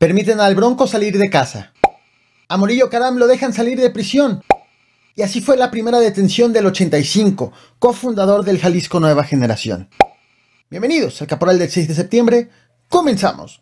Permiten al Bronco salir de casa. A Morillo Caram lo dejan salir de prisión. Y así fue la primera detención del 85, cofundador del Jalisco Nueva Generación. Bienvenidos al Caporal del 6 de septiembre. Comenzamos.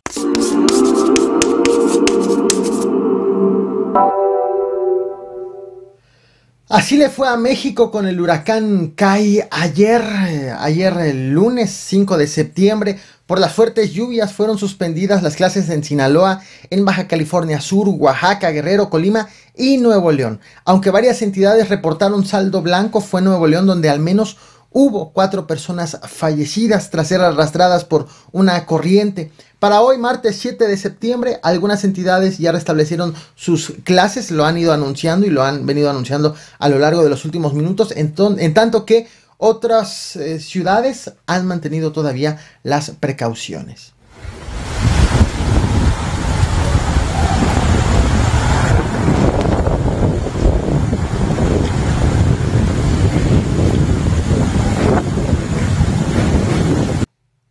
Así le fue a México con el huracán Kai ayer, eh, ayer el eh, lunes 5 de septiembre. Por las fuertes lluvias fueron suspendidas las clases en Sinaloa, en Baja California Sur, Oaxaca, Guerrero, Colima y Nuevo León. Aunque varias entidades reportaron saldo blanco, fue Nuevo León donde al menos Hubo cuatro personas fallecidas tras ser arrastradas por una corriente. Para hoy, martes 7 de septiembre, algunas entidades ya restablecieron sus clases, lo han ido anunciando y lo han venido anunciando a lo largo de los últimos minutos, en, tanto que otras eh, ciudades han mantenido todavía las precauciones.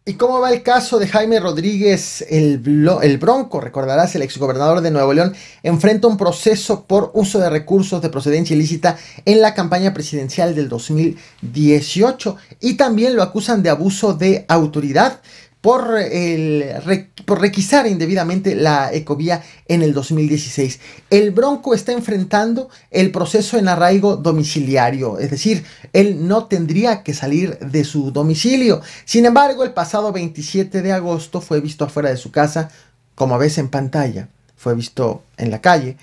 ¿Y cómo va el caso de Jaime Rodríguez el, Bronco? Recordarás, el exgobernador de Nuevo León enfrenta un proceso por uso de recursos de procedencia ilícita en la campaña presidencial del 2018 y también lo acusan de abuso de autoridad por, requisar indebidamente la ecovía en el 2016. El Bronco está enfrentando el proceso en arraigo domiciliario, es decir, él no tendría que salir de su domicilio. Sin embargo, el pasado 27 de agosto fue visto afuera de su casa, como ves en pantalla, fue visto en la calle.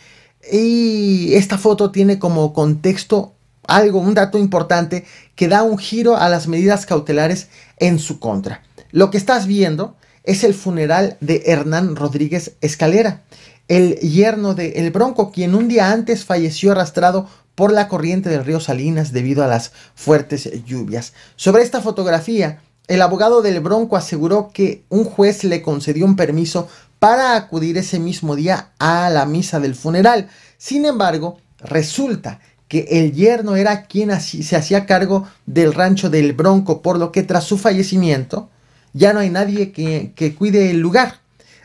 Y esta foto tiene como contexto algo, un dato importante que da un giro a las medidas cautelares en su contra. Lo que estás viendo es el funeral de Hernán Rodríguez Escalera, el yerno de El Bronco, quien un día antes falleció arrastrado por la corriente del río Salinas debido a las fuertes lluvias. Sobre esta fotografía, el abogado del Bronco aseguró que un juez le concedió un permiso para acudir ese mismo día a la misa del funeral. Sin embargo, resulta que el yerno era quien se hacía cargo del rancho del Bronco, por lo que tras su fallecimiento, ya no hay nadie que, cuide el lugar.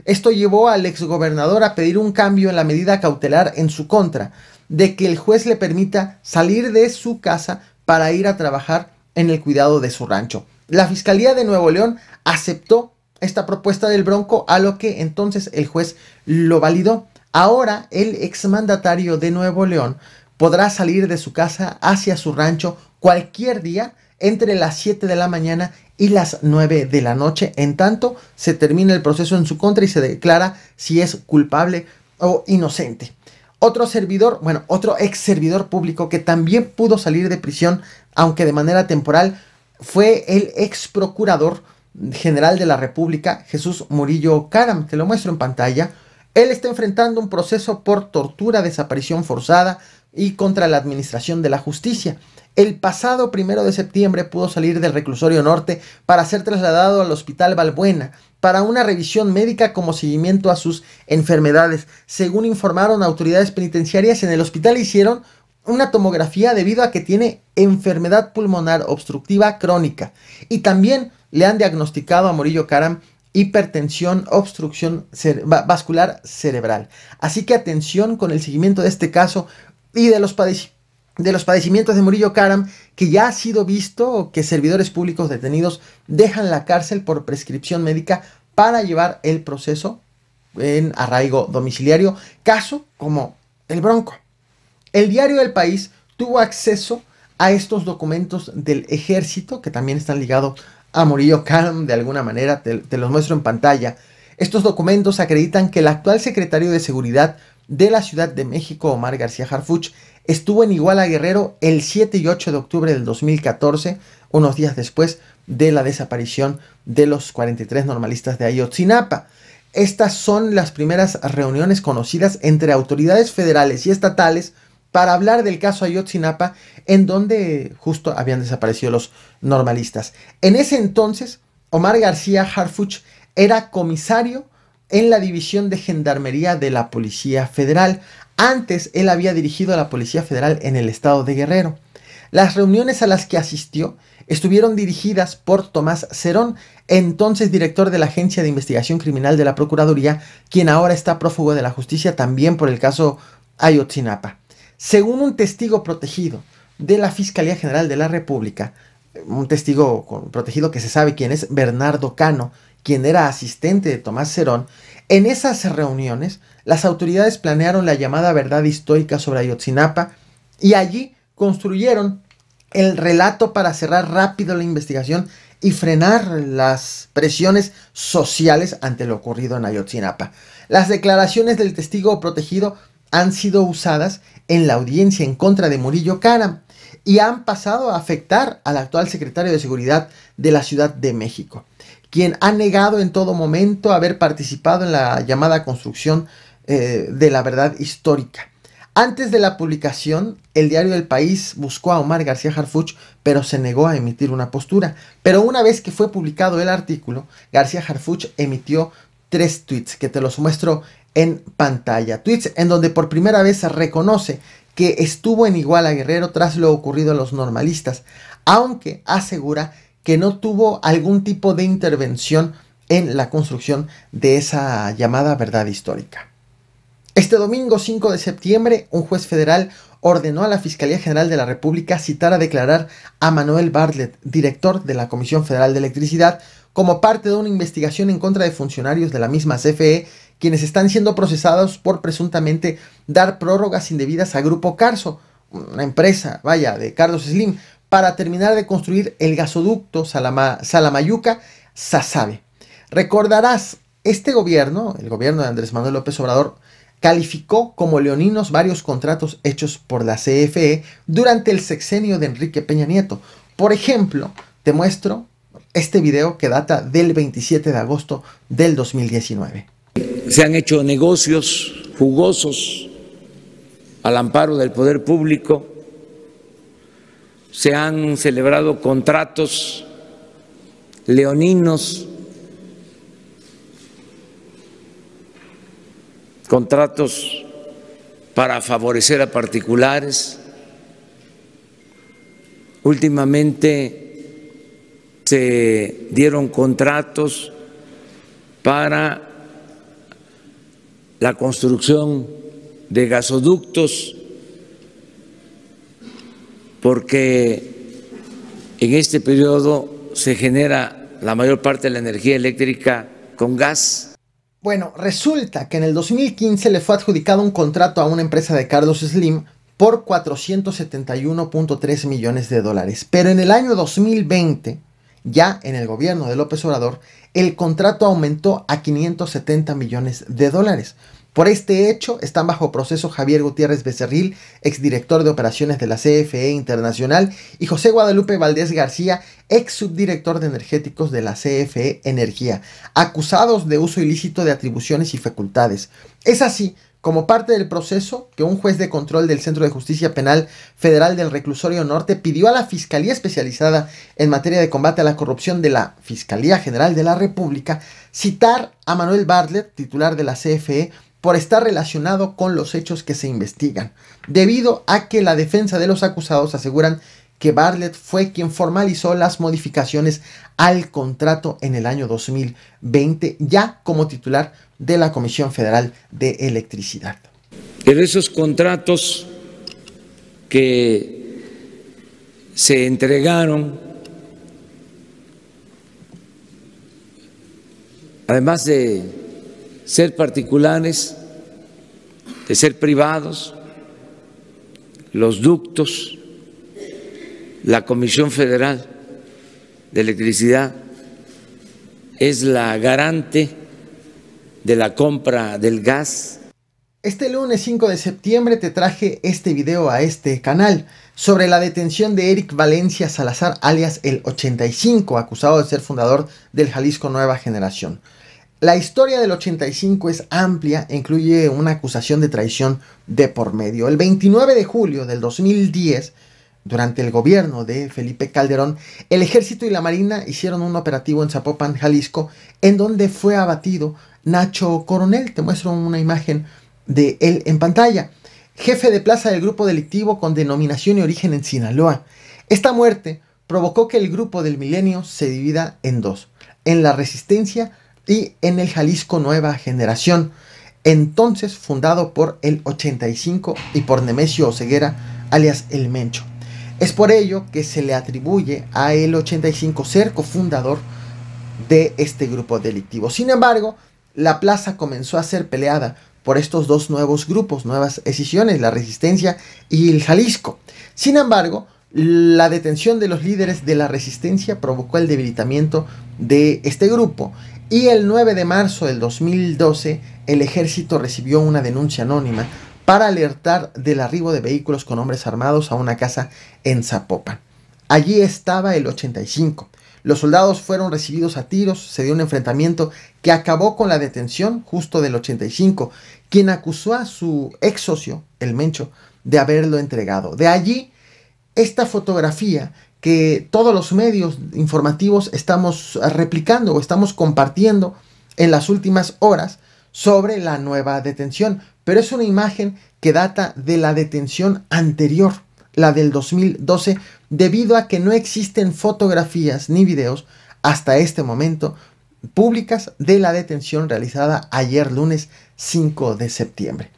Esto llevó al exgobernador a pedir un cambio en la medida cautelar en su contra, de que el juez le permita salir de su casa para ir a trabajar en el cuidado de su rancho. La Fiscalía de Nuevo León aceptó esta propuesta del Bronco, a lo que entonces el juez lo validó. Ahora el exmandatario de Nuevo León podrá salir de su casa hacia su rancho cualquier día entre las 7 de la mañana y las 9 de la noche. En tanto, se termina el proceso en su contra y se declara si es culpable o inocente. Otro servidor, bueno, otro ex servidor público que también pudo salir de prisión, aunque de manera temporal, fue el ex procurador general de la República, Jesús Murillo Caram. que lo muestro en pantalla. Él está enfrentando un proceso por tortura, desaparición forzada y contra la administración de la justicia. El pasado primero de septiembre pudo salir del reclusorio norte para ser trasladado al hospital Valbuena para una revisión médica como seguimiento a sus enfermedades. Según informaron autoridades penitenciarias, en el hospital hicieron una tomografía debido a que tiene enfermedad pulmonar obstructiva crónica y también le han diagnosticado a Morillo Caram hipertensión, obstrucción vascular cerebral. Así que atención con el seguimiento de este caso y de los padres de los padecimientos de Murillo Karam, que ya ha sido visto que servidores públicos detenidos dejan la cárcel por prescripción médica para llevar el proceso en arraigo domiciliario, caso como el Bronco. El diario del País tuvo acceso a estos documentos del ejército, que también están ligados a Murillo Karam de alguna manera, te los muestro en pantalla. Estos documentos acreditan que el actual secretario de Seguridad de la Ciudad de México, Omar García Harfuch, estuvo en Iguala Guerrero el 7 y 8 de octubre del 2014, unos días después de la desaparición de los 43 normalistas de Ayotzinapa. Estas son las primeras reuniones conocidas entre autoridades federales y estatales para hablar del caso Ayotzinapa, en donde justo habían desaparecido los normalistas. En ese entonces, Omar García Harfuch era comisario en la División de Gendarmería de la Policía Federal. Antes él había dirigido a la Policía Federal en el estado de Guerrero. Las reuniones a las que asistió estuvieron dirigidas por Tomás Cerón, entonces director de la Agencia de Investigación Criminal de la Procuraduría, quien ahora está prófugo de la justicia también por el caso Ayotzinapa. Según un testigo protegido de la Fiscalía General de la República, un testigo protegido que se sabe quién es, Bernardo Cano, quien era asistente de Tomás Cerón, en esas reuniones las autoridades planearon la llamada verdad histórica sobre Ayotzinapa y allí construyeron el relato para cerrar rápido la investigación y frenar las presiones sociales ante lo ocurrido en Ayotzinapa. Las declaraciones del testigo protegido han sido usadas en la audiencia en contra de Murillo Karam y han pasado a afectar al actual secretario de Seguridad de la Ciudad de México quien ha negado en todo momento haber participado en la llamada construcción eh, de la verdad histórica. Antes de la publicación, el diario El País buscó a Omar García Harfuch, pero se negó a emitir una postura. Pero una vez que fue publicado el artículo, García Harfuch emitió tres tweets que te los muestro en pantalla. Tweets en donde por primera vez se reconoce que estuvo en igual a Guerrero tras lo ocurrido a los normalistas, aunque asegura que no tuvo algún tipo de intervención en la construcción de esa llamada verdad histórica. Este domingo 5 de septiembre, un juez federal ordenó a la Fiscalía General de la República citar a declarar a Manuel Bartlett, director de la Comisión Federal de Electricidad, como parte de una investigación en contra de funcionarios de la misma CFE, quienes están siendo procesados por presuntamente dar prórrogas indebidas a Grupo Carso, una empresa, vaya, de Carlos Slim, para terminar de construir el gasoducto Salamayuca-Sasabe. Recordarás, este gobierno, el gobierno de Andrés Manuel López Obrador, calificó como leoninos varios contratos hechos por la CFE durante el sexenio de Enrique Peña Nieto. Por ejemplo, te muestro este video que data del 27 de agosto del 2019. Se han hecho negocios jugosos al amparo del poder público se han celebrado contratos leoninos, contratos para favorecer a particulares. Últimamente se dieron contratos para la construcción de gasoductos porque en este periodo se genera la mayor parte de la energía eléctrica con gas. Bueno, resulta que en el 2015 le fue adjudicado un contrato a una empresa de Carlos Slim por 471.3 millones de dólares. Pero en el año 2020, ya en el gobierno de López Obrador, el contrato aumentó a 570 millones de dólares. Por este hecho están bajo proceso Javier Gutiérrez Becerril, exdirector de operaciones de la CFE Internacional, y José Guadalupe Valdés García, ex subdirector de energéticos de la CFE Energía, acusados de uso ilícito de atribuciones y facultades. Es así como parte del proceso que un juez de control del Centro de Justicia Penal Federal del Reclusorio Norte pidió a la Fiscalía Especializada en materia de combate a la corrupción de la Fiscalía General de la República citar a Manuel Bartlett, titular de la CFE, por estar relacionado con los hechos que se investigan, debido a que la defensa de los acusados aseguran que Bartlett fue quien formalizó las modificaciones al contrato en el año 2020, ya como titular de la Comisión Federal de Electricidad. En esos contratos que se entregaron, además de ser particulares, de ser privados, los ductos, la Comisión Federal de Electricidad es la garante de la compra del gas. Este lunes 5 de septiembre te traje este video a este canal sobre la detención de Eric Valencia Salazar alias el 85, acusado de ser fundador del Jalisco Nueva Generación. La historia del 85 es amplia e incluye una acusación de traición de por medio. El 29 de julio del 2010, durante el gobierno de Felipe Calderón, el ejército y la marina hicieron un operativo en Zapopan, Jalisco, en donde fue abatido Nacho Coronel. Te muestro una imagen de él en pantalla. Jefe de plaza del grupo delictivo con denominación y origen en Sinaloa. Esta muerte provocó que el grupo del milenio se divida en dos, en la resistencia y en el Jalisco Nueva Generación, entonces fundado por el 85 y por Nemesio Oseguera, alias El Mencho. Es por ello que se le atribuye a el 85 ser cofundador de este grupo delictivo. Sin embargo, la plaza comenzó a ser peleada por estos dos nuevos grupos, nuevas decisiones, la Resistencia y el Jalisco. Sin embargo, la detención de los líderes de la Resistencia provocó el debilitamiento de este grupo y el 9 de marzo del 2012, el ejército recibió una denuncia anónima para alertar del arribo de vehículos con hombres armados a una casa en Zapopan. Allí estaba el 85. Los soldados fueron recibidos a tiros, se dio un enfrentamiento que acabó con la detención justo del 85, quien acusó a su ex socio, el Mencho, de haberlo entregado. De allí, esta fotografía que todos los medios informativos estamos replicando o estamos compartiendo en las últimas horas sobre la nueva detención, pero es una imagen que data de la detención anterior, la del 2012, debido a que no existen fotografías ni videos hasta este momento públicas de la detención realizada ayer lunes 5 de septiembre.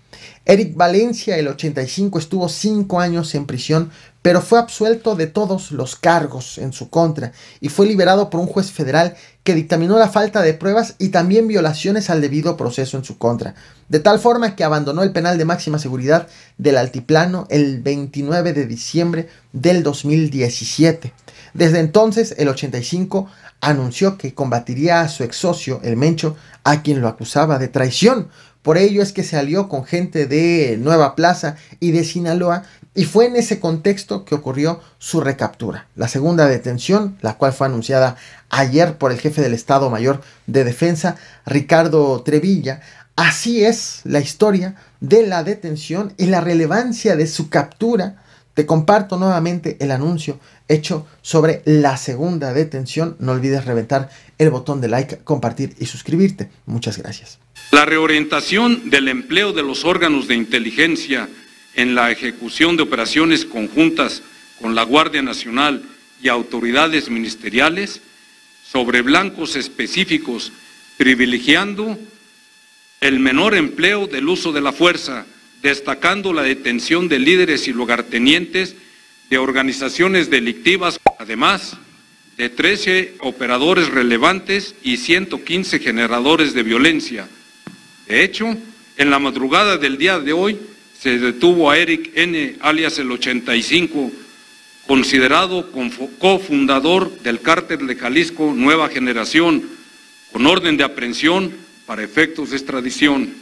Eric Valencia, el 85, estuvo 5 años en prisión, pero fue absuelto de todos los cargos en su contra y fue liberado por un juez federal que dictaminó la falta de pruebas y también violaciones al debido proceso en su contra, de tal forma que abandonó el penal de máxima seguridad del Altiplano el 29 de diciembre del 2017. Desde entonces, el 85 anunció que combatiría a su ex socio, el Mencho, a quien lo acusaba de traición por ello es que se alió con gente de Nueva Plaza y de Sinaloa y fue en ese contexto que ocurrió su recaptura. La segunda detención, la cual fue anunciada ayer por el jefe del Estado Mayor de Defensa, Ricardo Trevilla. Así es la historia de la detención y la relevancia de su captura. Te comparto nuevamente el anuncio hecho sobre la segunda detención. No olvides reventar el botón de like, compartir y suscribirte. Muchas gracias. La reorientación del empleo de los órganos de inteligencia en la ejecución de operaciones conjuntas con la Guardia Nacional y autoridades ministeriales sobre blancos específicos, privilegiando el menor empleo del uso de la fuerza, destacando la detención de líderes y lugartenientes de organizaciones delictivas, además de 13 operadores relevantes y 115 generadores de violencia. De hecho, en la madrugada del día de hoy se detuvo a Eric N., alias el 85, considerado cofundador del cártel de Jalisco Nueva Generación, con orden de aprehensión para efectos de extradición.